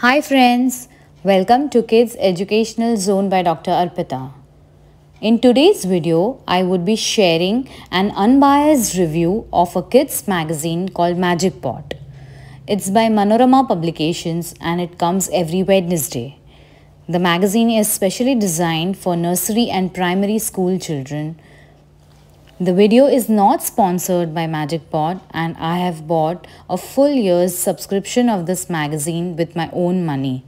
Hi friends, welcome to Kids Educational Zone by Dr. Arpita. In today's video, I would be sharing an unbiased review of a kids magazine called Magic Pot. It's by Manorama Publications and it comes every Wednesday. The magazine is specially designed for nursery and primary school children the video is not sponsored by MagicPod and I have bought a full year's subscription of this magazine with my own money.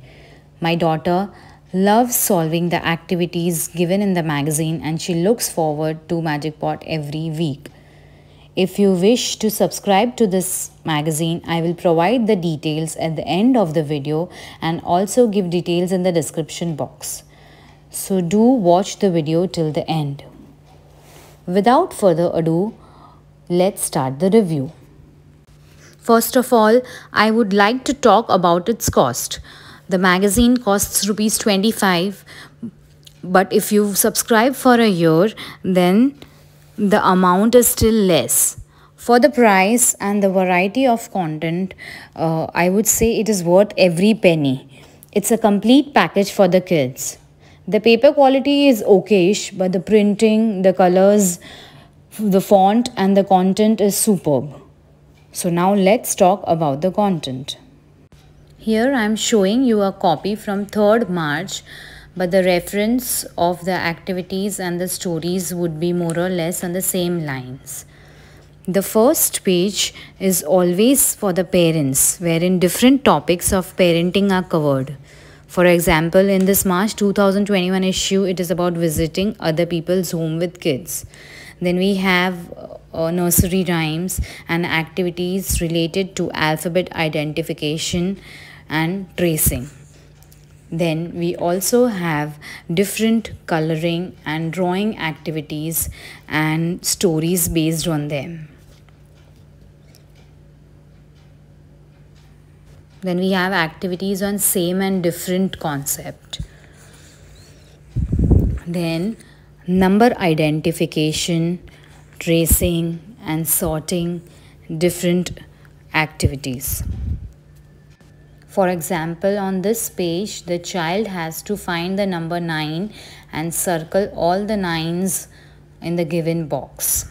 My daughter loves solving the activities given in the magazine and she looks forward to MagicPod every week. If you wish to subscribe to this magazine, I will provide the details at the end of the video and also give details in the description box. So do watch the video till the end. Without further ado, let's start the review. First of all, I would like to talk about its cost. The magazine costs rupees 25 but if you subscribe for a year then the amount is still less. For the price and the variety of content, uh, I would say it is worth every penny. It's a complete package for the kids. The paper quality is okayish, but the printing, the colors, the font, and the content is superb. So now let's talk about the content. Here I am showing you a copy from 3rd March but the reference of the activities and the stories would be more or less on the same lines. The first page is always for the parents wherein different topics of parenting are covered. For example, in this March 2021 issue, it is about visiting other people's home with kids. Then we have uh, nursery rhymes and activities related to alphabet identification and tracing. Then we also have different coloring and drawing activities and stories based on them. Then we have activities on same and different concept. Then number identification, tracing and sorting different activities. For example, on this page, the child has to find the number 9 and circle all the 9s in the given box.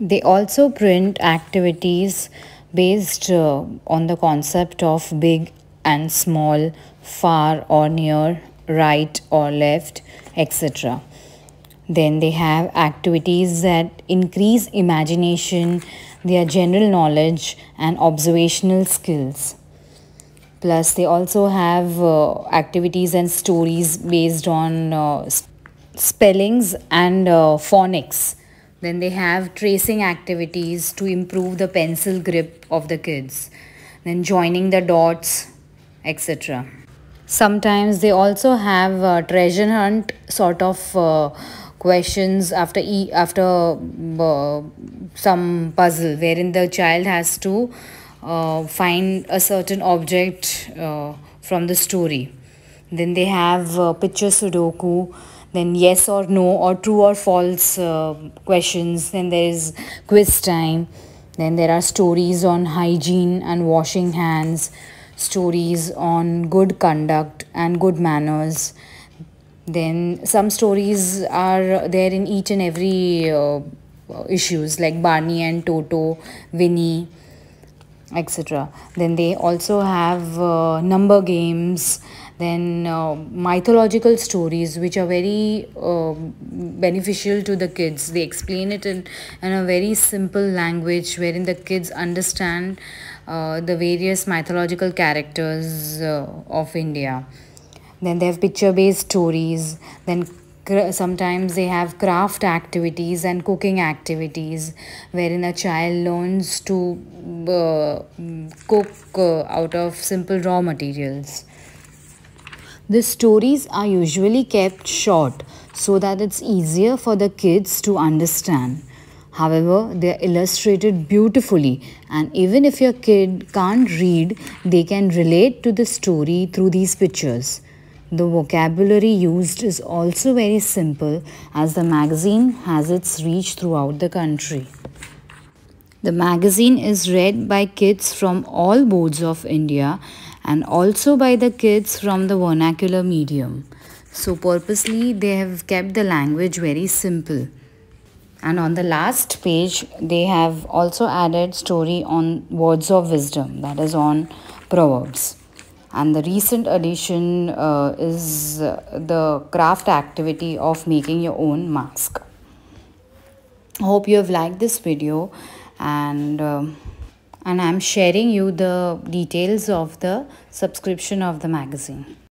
They also print activities based uh, on the concept of big and small, far or near, right or left, etc. Then they have activities that increase imagination, their general knowledge, and observational skills. Plus, they also have uh, activities and stories based on uh, spellings and uh, phonics then they have tracing activities to improve the pencil grip of the kids. Then joining the dots, etc. Sometimes they also have uh, treasure hunt sort of uh, questions after e after uh, some puzzle wherein the child has to uh, find a certain object uh, from the story then they have uh, picture sudoku then yes or no or true or false uh, questions then there is quiz time then there are stories on hygiene and washing hands stories on good conduct and good manners then some stories are there in each and every uh, issues like barney and toto winnie etc then they also have uh, number games then uh, mythological stories which are very uh, beneficial to the kids they explain it in, in a very simple language wherein the kids understand uh, the various mythological characters uh, of india then they have picture based stories then sometimes they have craft activities and cooking activities wherein a child learns to uh, cook uh, out of simple raw materials the stories are usually kept short so that it's easier for the kids to understand. However, they are illustrated beautifully, and even if your kid can't read, they can relate to the story through these pictures. The vocabulary used is also very simple as the magazine has its reach throughout the country. The magazine is read by kids from all boards of India and also by the kids from the vernacular medium. So purposely they have kept the language very simple. And on the last page, they have also added story on words of wisdom, that is on proverbs. And the recent addition uh, is the craft activity of making your own mask. Hope you have liked this video and. Uh, and I'm sharing you the details of the subscription of the magazine.